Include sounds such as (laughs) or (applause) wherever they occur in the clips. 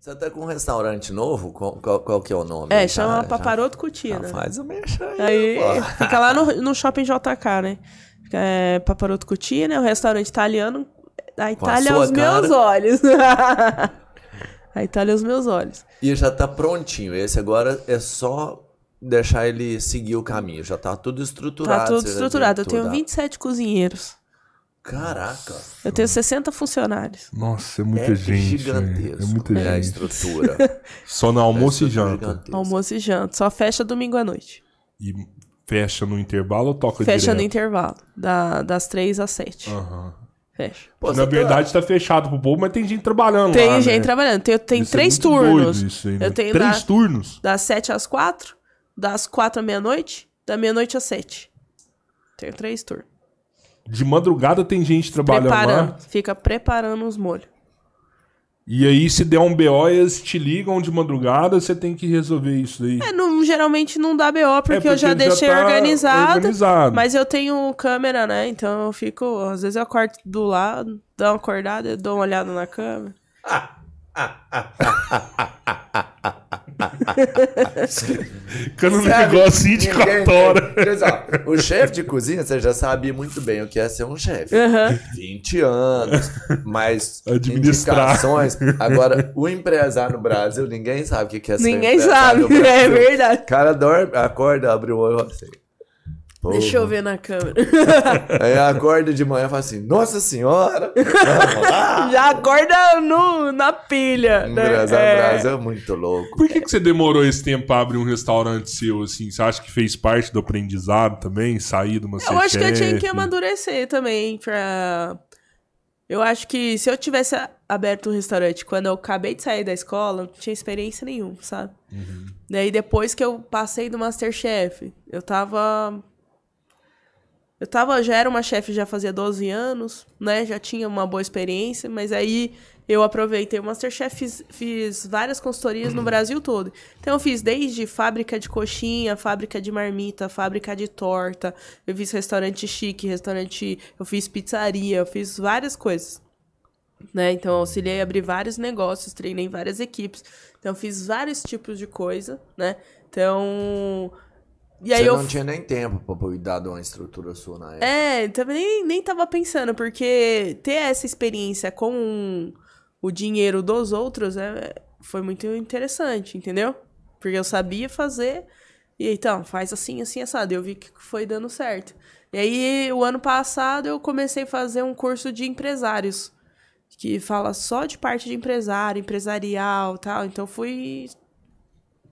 Você tá com um restaurante novo? Qual, qual, qual que é o nome? É, chama Paparoto Cutina. Já faz o mexer aí. aí fica lá no, no shopping JK, né? É, Paparoto Cutina é um restaurante italiano. A Itália aos cara. meus olhos. (laughs) a Itália aos meus olhos. E já tá prontinho. Esse agora é só deixar ele seguir o caminho. Já tá tudo estruturado. Tá tudo estruturado. Eu tenho 27 cozinheiros. Caraca. Eu tenho 60 funcionários. Nossa, é muita é gente. É gigantesco. É muita gente. (laughs) É a estrutura. Só no almoço é e janta. Gigantesco. Almoço e janta. Só fecha domingo à noite. E fecha no intervalo ou toca fecha Fecha no intervalo. Da, das 3 às 7. Uhum. Pô, Na verdade, está tá fechado pro povo, mas tem gente trabalhando. Tem lá, gente né? trabalhando. Tem, tem é três é turnos. isso aí, né? Eu tenho três da, turnos. Das 7 às 4, das 4 à meia-noite, da meia-noite às 7. Tenho três turnos. De madrugada tem gente trabalhando preparando, lá. Fica preparando os molhos. E aí, se der um BO, eles te ligam de madrugada, você tem que resolver isso daí. É, não, geralmente não dá BO, porque, é porque eu já deixei já tá organizado, organizado, Mas eu tenho câmera, né? Então eu fico. Às vezes eu acordo do lado, dou uma acordada, eu dou uma olhada na câmera. Ah, ah, ah, ah, ah, ah. ah. Quando um negocio de (laughs) O chefe de cozinha, você já sabe muito bem o que é ser um chefe. Uhum. 20 anos, mais indicações. Agora, o empresário no Brasil, ninguém sabe o que é ser Ninguém sabe, (laughs) é verdade. O cara dorme, acorda, abre o olho e assim. Porra. Deixa eu ver na câmera. (laughs) Aí acorda de manhã e fala assim, nossa senhora! (laughs) Já acorda no, na pilha. Um né? Brasa, é. Brasa, muito louco. Por que, que você demorou esse tempo pra abrir um restaurante seu, assim? Você acha que fez parte do aprendizado também? Sair de uma Eu acho que eu tinha que amadurecer também pra... Eu acho que se eu tivesse aberto um restaurante quando eu acabei de sair da escola, eu não tinha experiência nenhuma, sabe? Uhum. Daí depois que eu passei do Masterchef, eu tava eu tava, já era uma chefe, já fazia 12 anos, né? Já tinha uma boa experiência, mas aí eu aproveitei o Masterchef, fiz, fiz várias consultorias uhum. no Brasil todo. Então eu fiz desde fábrica de coxinha, fábrica de marmita, fábrica de torta, eu fiz restaurante chique, restaurante, eu fiz pizzaria, eu fiz várias coisas. Né? Então auxiliei a abrir vários negócios, treinei várias equipes. Então fiz vários tipos de coisa, né? Então e aí Você eu... não tinha nem tempo pra cuidar de uma estrutura sua na época. É, também então nem, nem tava pensando, porque ter essa experiência com o dinheiro dos outros é, foi muito interessante, entendeu? Porque eu sabia fazer, e então, faz assim, assim, assado. Eu vi que foi dando certo. E aí, o ano passado, eu comecei a fazer um curso de empresários, que fala só de parte de empresário, empresarial tal. Então, fui.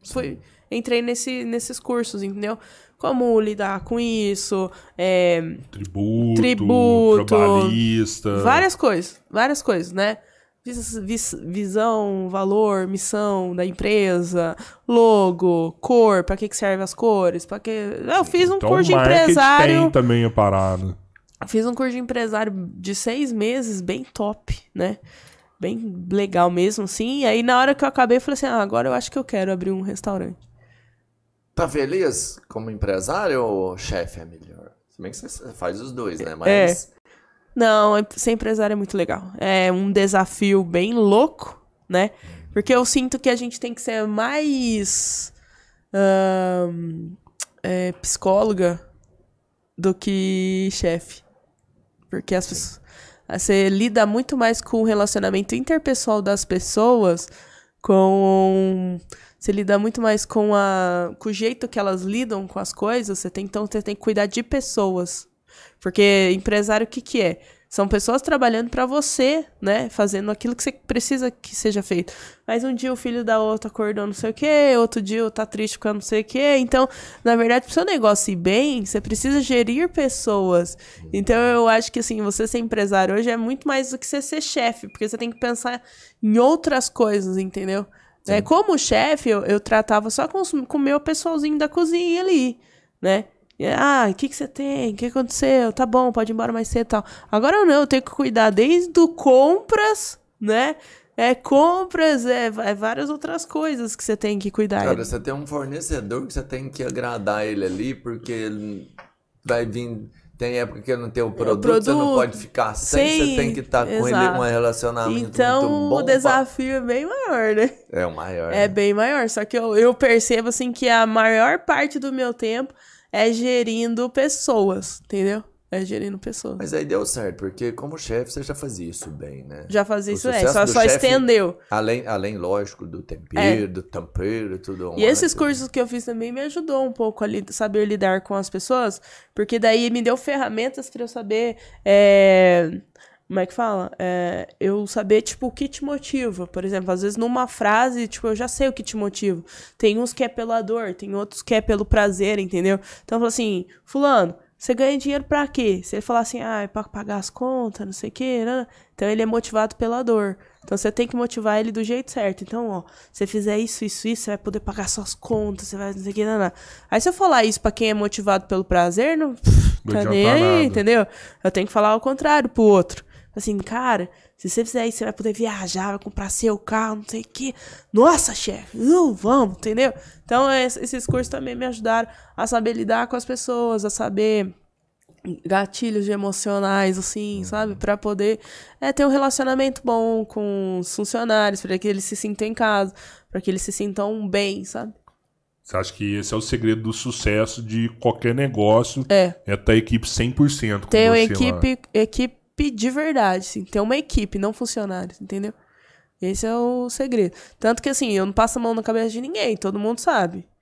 Sim. Fui entrei nesse, nesses cursos, entendeu? Como lidar com isso, é, tributo, tributo, trabalhista. Várias coisas, várias coisas, né? Vis, visão, valor, missão da empresa, logo, cor, para que, que servem as cores, para que. Eu fiz um então, curso de empresário. Tem também a parada. Fiz um curso de empresário de seis meses, bem top, né? Bem legal mesmo, sim. E aí, na hora que eu acabei, eu falei assim: ah, agora eu acho que eu quero abrir um restaurante. Tá feliz como empresário ou chefe é melhor? Se bem que você faz os dois, né? É. Mas. É. Não, ser empresário é muito legal. É um desafio bem louco, né? Porque eu sinto que a gente tem que ser mais. é, psicóloga do que chefe. Porque as pessoas, você lida muito mais com o relacionamento interpessoal das pessoas com. Você lida muito mais com, a, com o jeito que elas lidam com as coisas. Você tem, então você tem que cuidar de pessoas. Porque empresário, o que, que é? São pessoas trabalhando para você, né? Fazendo aquilo que você precisa que seja feito. Mas um dia o filho da outra acordou não sei o quê, outro dia tá triste com não sei o quê. Então, na verdade, pro seu negócio ir bem, você precisa gerir pessoas. Então, eu acho que, assim, você ser empresário hoje é muito mais do que você ser chefe, porque você tem que pensar em outras coisas, entendeu? É, como chefe, eu, eu, tratava só com, com o meu pessoalzinho da cozinha ali, né? Ah, o que, que você tem? O que aconteceu? Tá bom, pode ir embora mais cedo e tal. Agora não, eu tenho que cuidar desde compras, né? É compras, é, é, várias outras coisas que você tem que cuidar. Cara, você tem um fornecedor que você tem que agradar ele ali, porque ele vai vir. Tem época que não tem o produto, o produto você não pode ficar sem, sem você tem que estar tá com ele com um relacionamento então, muito bom. o desafio é bem maior, né? É o maior. É né? bem maior, só que eu, eu percebo, assim, que a maior parte do meu tempo é gerindo pessoas, entendeu? É gerindo pessoas. Mas aí deu certo, porque como chefe você já fazia isso bem, né? Já fazia o isso bem, é, só, só chef, estendeu. Além, além, lógico, do tempero, é. do tempero e tudo. E esses né? cursos que eu fiz também me ajudou um pouco a li saber lidar com as pessoas, porque daí me deu ferramentas para eu saber é, como é que fala? É, eu saber, tipo, o que te motiva. Por exemplo, às vezes numa frase, tipo, eu já sei o que te motiva. Tem uns que é pela dor, tem outros que é pelo prazer, entendeu? Então eu falo assim, fulano, você ganha dinheiro pra quê? Se ele falar assim, ah, é pra pagar as contas, não sei o quê, né? né. então ele é motivado pela dor. Então você tem que motivar ele do jeito certo. Então, ó, se você fizer isso, isso, isso, você vai poder pagar suas contas, você vai não sei o que, não, né, não. Né. Aí se eu falar isso pra quem é motivado pelo prazer, não. Pff, tá nem aí, entendeu? Eu tenho que falar o contrário pro outro assim, cara, se você fizer isso, você vai poder viajar, vai comprar seu carro, não sei o quê. Nossa, chefe, vamos, entendeu? Então, esses cursos também me ajudaram a saber lidar com as pessoas, a saber gatilhos emocionais, assim, sabe? Uhum. para poder é, ter um relacionamento bom com os funcionários, para que eles se sintam em casa, para que eles se sintam bem, sabe? Você acha que esse é o segredo do sucesso de qualquer negócio? É. É ter a equipe 100% com Ter uma equipe, lá. equipe equipe de verdade, assim, ter uma equipe, não funcionários, entendeu? Esse é o segredo. Tanto que assim, eu não passo a mão na cabeça de ninguém, todo mundo sabe.